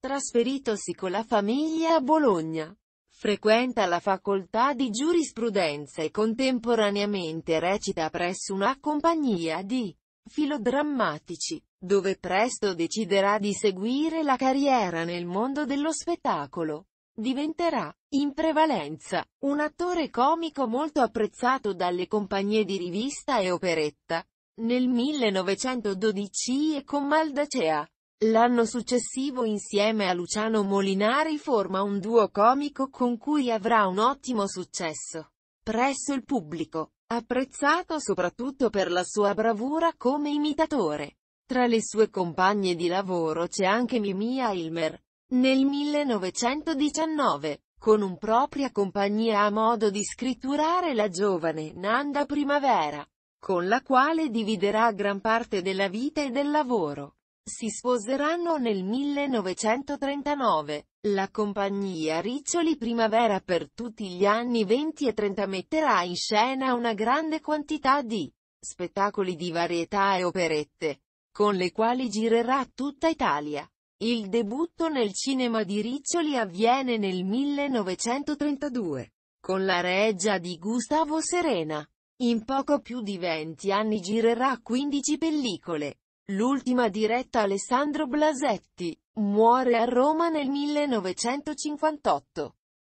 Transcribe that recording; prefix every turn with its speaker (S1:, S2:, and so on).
S1: Trasferitosi con la famiglia a Bologna, frequenta la facoltà di giurisprudenza e contemporaneamente recita presso una compagnia di filodrammatici, dove presto deciderà di seguire la carriera nel mondo dello spettacolo. Diventerà, in prevalenza, un attore comico molto apprezzato dalle compagnie di rivista e operetta. Nel 1912 e con Maldacea L'anno successivo insieme a Luciano Molinari forma un duo comico con cui avrà un ottimo successo presso il pubblico, apprezzato soprattutto per la sua bravura come imitatore. Tra le sue compagne di lavoro c'è anche Mimia Ilmer. Nel 1919, con un propria compagnia a modo di scritturare la giovane Nanda Primavera, con la quale dividerà gran parte della vita e del lavoro. Si sposeranno nel 1939. La compagnia Riccioli Primavera per tutti gli anni 20 e 30 metterà in scena una grande quantità di spettacoli di varietà e operette, con le quali girerà tutta Italia. Il debutto nel cinema di Riccioli avviene nel 1932, con la regia di Gustavo Serena. In poco più di 20 anni girerà 15 pellicole, L'ultima diretta Alessandro Blasetti. Muore a Roma nel 1958.